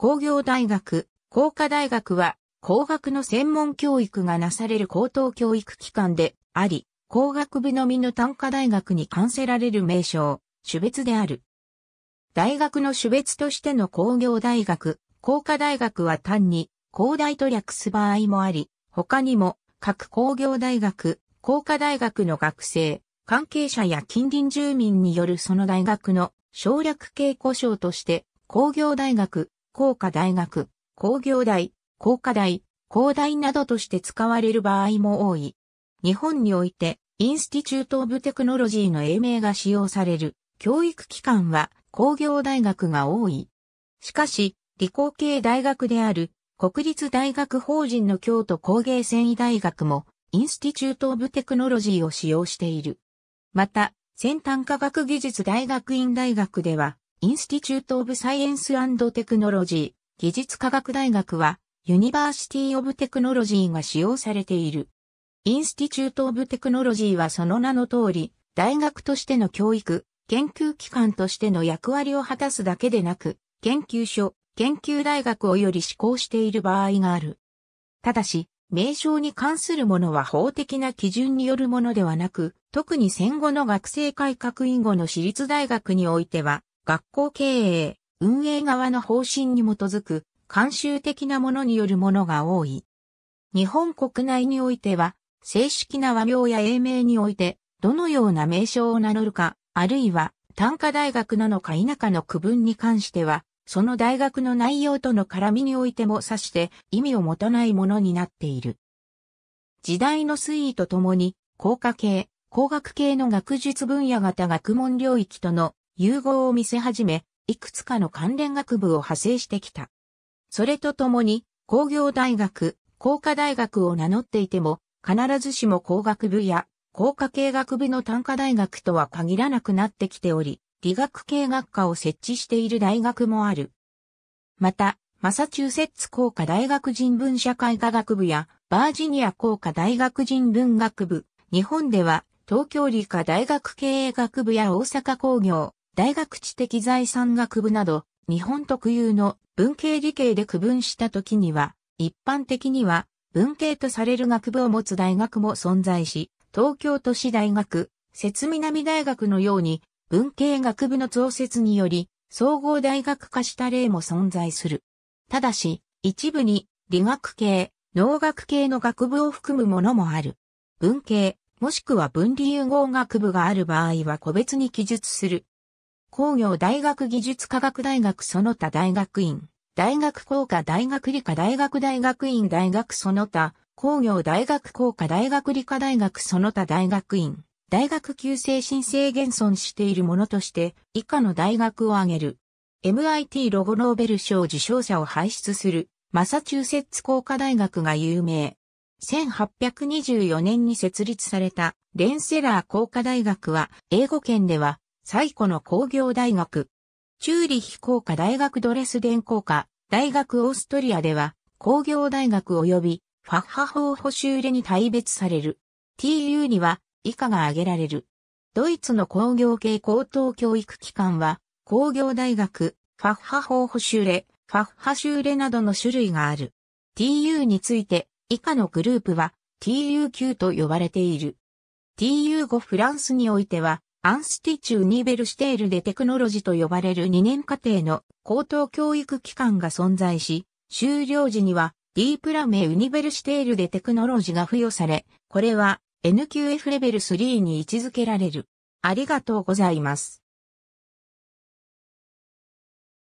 工業大学、工科大学は工学の専門教育がなされる高等教育機関であり、工学部のみの単科大学に関せられる名称、種別である。大学の種別としての工業大学、工科大学は単に工大と略す場合もあり、他にも各工業大学、工科大学の学生、関係者や近隣住民によるその大学の省略系故障として工業大学、工科大学、工業大、工科大、工大などとして使われる場合も多い。日本において、インスティチュート・オブ・テクノロジーの英名が使用される教育機関は工業大学が多い。しかし、理工系大学である国立大学法人の京都工芸繊維大学もインスティチュート・オブ・テクノロジーを使用している。また、先端科学技術大学院大学ではインスティチュート・オブ・サイエンス・アンド・テクノロジー、技術科学大学は、ユニバーシティ・オブ・テクノロジーが使用されている。インスティチュート・オブ・テクノロジーはその名の通り、大学としての教育、研究機関としての役割を果たすだけでなく、研究所、研究大学をより施行している場合がある。ただし、名称に関するものは法的な基準によるものではなく、特に戦後の学生改革以後の私立大学においては、学校経営、運営側の方針に基づく、慣習的なものによるものが多い。日本国内においては、正式な和名や英名において、どのような名称を名乗るか、あるいは、単科大学なのか否かの区分に関しては、その大学の内容との絡みにおいても指して意味を持たないものになっている。時代の推移とともに、工科系、工学系の学術分野型学問領域との融合を見せ始め、いくつかの関連学部を派生してきた。それとともに、工業大学、工科大学を名乗っていても、必ずしも工学部や工科系学部の単科大学とは限らなくなってきており、理学系学科を設置している大学もある。また、マサチューセッツ工科大学人文社会科学部やバージニア工科大学人文学部、日本では東京理科大学経営学部や大阪工業大学知的財産学部など、日本特有の文系理系で区分した時には、一般的には文系とされる学部を持つ大学も存在し、東京都市大学、摂南大学のように、文系学部の増設により、総合大学化した例も存在する。ただし、一部に理学系、農学系の学部を含むものもある。文系、もしくは分離融合学部がある場合は個別に記述する工業大学技術科学大学その他大学院、大学工科大学理科大学大学院大学その他、工業大学工科大学理科大学その他大学院、大学旧生申請現存しているものとして、以下の大学を挙げる。MIT ロゴノーベル賞受賞者を輩出する、マサチューセッツ工科大学が有名。1824年に設立されたレンセラー工科大学は英語圏では最古の工業大学、チューリヒ工科大学ドレスデン工科、大学オーストリアでは、工業大学及びファッハ法補修レに大別される。TU には以下が挙げられる。ドイツの工業系高等教育機関は、工業大学、ファッハ法補修レ、ファッハ修レなどの種類がある。TU について、以下のグループは TU9 と呼ばれている。TU5 フランスにおいてはアンスティチューニベルシテールでテクノロジーと呼ばれる2年課程の高等教育機関が存在し、終了時にはディープラメウニベルシテールでテクノロジーが付与され、これは NQF レベル3に位置づけられる。ありがとうございます。